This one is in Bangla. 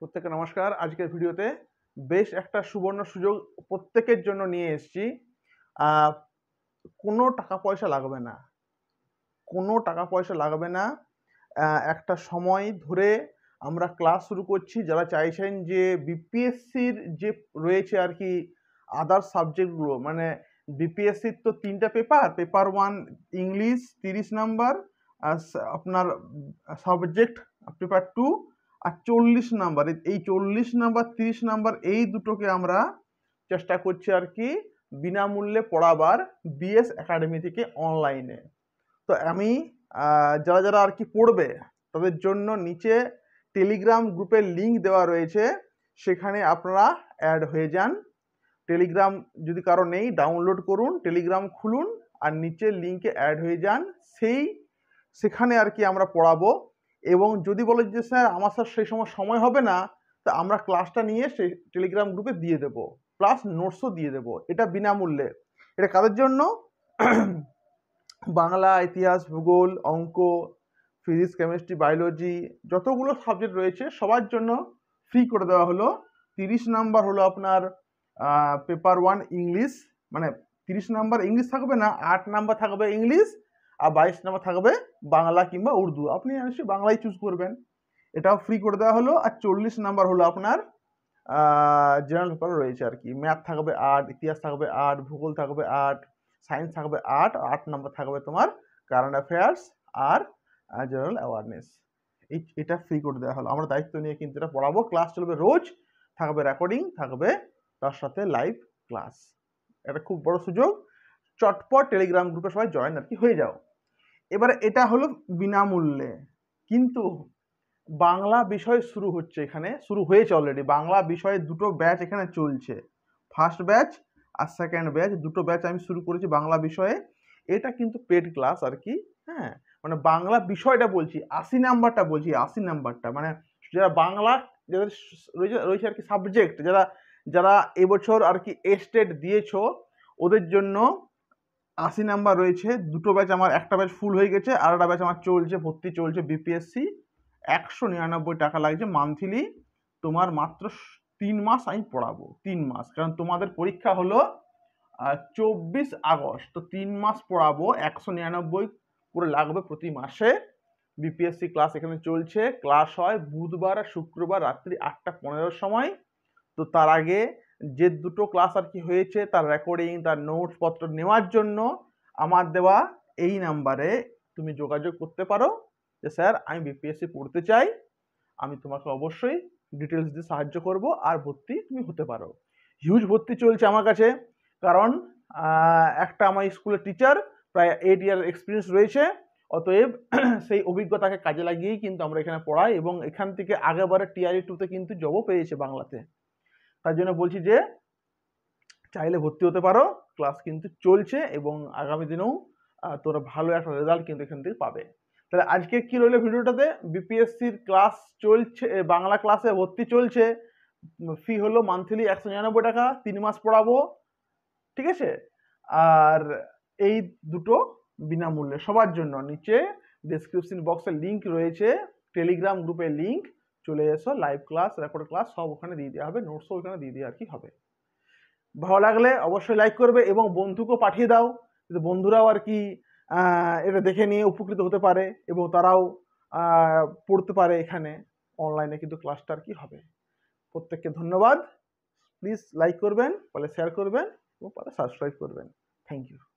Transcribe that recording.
প্রত্যেককে নমস্কার আজকের ভিডিওতে বেশ একটা সুবর্ণ সুযোগ প্রত্যেকের জন্য নিয়ে এসছি কোনো টাকা পয়সা লাগবে না কোনো টাকা পয়সা লাগবে না একটা সময় ধরে আমরা ক্লাস শুরু করছি যারা চাইছেন যে বিপিএসসির যে রয়েছে আর কি আদার সাবজেক্টগুলো মানে বিপিএসসির তো তিনটা পেপার পেপার ওয়ান ইংলিশ তিরিশ নাম্বার আপনার সাবজেক্ট পেপার টু আর চল্লিশ নাম্বার এই চল্লিশ নাম্বার তিরিশ নাম্বার এই দুটোকে আমরা চেষ্টা করছি আর কি বিনামূল্যে পড়াবার বিএস একাডেমি থেকে অনলাইনে তো আমি যারা যারা আর কি পড়বে তাদের জন্য নিচে টেলিগ্রাম গ্রুপের লিঙ্ক দেওয়া রয়েছে সেখানে আপনারা অ্যাড হয়ে যান টেলিগ্রাম যদি কারো নেই ডাউনলোড করুন টেলিগ্রাম খুলুন আর নিচে লিঙ্কে অ্যাড হয়ে যান সেই সেখানে আর কি আমরা পড়াবো এবং যদি বলে যে স্যার আমার স্যার সেই সময় সময় হবে না তো আমরা ক্লাসটা নিয়ে সেই টেলিগ্রাম গ্রুপে দিয়ে দেব প্লাস নোটসও দিয়ে দেব এটা বিনামূল্যে এটা কাদের জন্য বাংলা ইতিহাস ভূগোল অঙ্ক ফিজিক্স কেমিস্ট্রি বায়োলজি যতগুলো সাবজেক্ট রয়েছে সবার জন্য ফ্রি করে দেওয়া হলো তিরিশ নাম্বার হলো আপনার পেপার ওয়ান ইংলিশ মানে তিরিশ নাম্বার ইংলিশ থাকবে না আট নাম্বার থাকবে ইংলিশ আর বাইশ নাম্বার থাকবে বাংলা কিংবা উর্দু আপনি নিশ্চয়ই বাংলায় চুজ করবেন এটাও ফ্রি করে দেওয়া হলো আর চল্লিশ নাম্বার হলো আপনার জেনারেল পেপার রয়েছে আর কি ম্যাথ থাকবে আর্ট ইতিহাস থাকবে আর্ট ভূগোল থাকবে আর্ট সায়েন্স থাকবে আর্ট আট নাম্বার থাকবে তোমার কারেন্ট অ্যাফেয়ার্স আর জেনারেল অ্যাওয়ারনেস এটা ফ্রি করে দেওয়া হলো আমরা দায়িত্ব নিয়ে কিন্তু এটা পড়াবো ক্লাস চলবে রোজ থাকবে রেকর্ডিং থাকবে তার সাথে লাইভ ক্লাস এটা খুব বড় সুযোগ চটপট টেলিগ্রাম গ্রুপে সবাই জয়েন আর কি হয়ে যাও এবার এটা হলো বিনামূল্যে কিন্তু বাংলা বিষয় শুরু হচ্ছে এখানে শুরু হয়েছে অলরেডি বাংলা বিষয়ে দুটো ব্যাচ এখানে চলছে ফার্স্ট ব্যাচ আর সেকেন্ড ব্যাচ দুটো ব্যাচ আমি শুরু করেছি বাংলা বিষয়ে এটা কিন্তু পেড ক্লাস আর কি হ্যাঁ মানে বাংলা বিষয়টা বলছি আশি নাম্বারটা বলছি আশি নাম্বারটা মানে যারা বাংলা যাদের রয়েছে রয়েছে আর কি সাবজেক্ট যারা যারা এবছর আর কি এস্টেট দিয়েছ ওদের জন্য আশি নাম্বার রয়েছে দুটো ব্যাচ আমার একটা ব্যাচ ফুল হয়ে গেছে আর একটা ব্যাচ আমার চলছে ভর্তি চলছে বিপিএসসি একশো নিরানব্বই টাকা লাগছে মান্থলি তোমার মাত্র তিন মাস আমি পড়াবো তিন মাস কারণ তোমাদের পরীক্ষা হলো চব্বিশ আগস্ট তো তিন মাস পড়াবো একশো নিরানব্বই পুরো লাগবে প্রতি মাসে বিপিএসসি ক্লাস এখানে চলছে ক্লাস হয় বুধবার আর শুক্রবার রাত্রি আটটা পনেরোর সময় তো তার আগে যে দুটো ক্লাস আর কি হয়েছে তার রেকর্ডিং তার নোটসপত্র নেওয়ার জন্য আমার দেওয়া এই নাম্বারে তুমি যোগাযোগ করতে পারো যে স্যার আমি বিপিএসসি পড়তে চাই আমি তোমাকে অবশ্যই ডিটেলস দিয়ে সাহায্য করব আর ভর্তি তুমি হতে পারো হিউজ ভর্তি চলছে আমার কাছে কারণ একটা আমার স্কুলের টিচার প্রায় এইট ইয়ার এক্সপিরিয়েন্স রয়েছে অতএব সেই অভিজ্ঞতাকে কাজে লাগিয়েই কিন্তু আমরা এখানে পড়াই এবং এখান থেকে আগেবারে টিআরই টুতে e কিন্তু জবও পেয়েছে বাংলাতে তার জন্য বলছি যে চাইলে ভর্তি হতে পারো ক্লাস কিন্তু চলছে এবং আগামী দিনেও তোরা ভালো একটা রেজাল্ট কিন্তু এখান থেকে পাবে তাহলে আজকে কি রইল ভিডিওটাতে বিপিএসসির ক্লাস চলছে বাংলা ক্লাসে ভর্তি চলছে ফি হলো মান্থলি একশো নিরানব্বই টাকা তিন মাস পড়াবো ঠিক আছে আর এই দুটো বিনামূল্যে সবার জন্য নিচে ডিসক্রিপশন বক্সের লিঙ্ক রয়েছে টেলিগ্রাম গ্রুপের লিঙ্ক চলে এসো লাইভ ক্লাস রেকর্ড ক্লাস সব ওখানে দিয়ে দেওয়া হবে নোটসও ওখানে দিয়ে দেওয়া আর কি হবে ভালো লাগলে অবশ্যই লাইক করবে এবং বন্ধুকেও পাঠিয়ে দাও যাতে বন্ধুরাও আর কি এটা দেখে নিয়ে উপকৃত হতে পারে এবং তারাও পড়তে পারে এখানে অনলাইনে কিন্তু ক্লাসটা আর কি হবে প্রত্যেককে ধন্যবাদ প্লিজ লাইক করবেন পরে শেয়ার করবেন এবং পরে সাবস্ক্রাইব করবেন থ্যাংক ইউ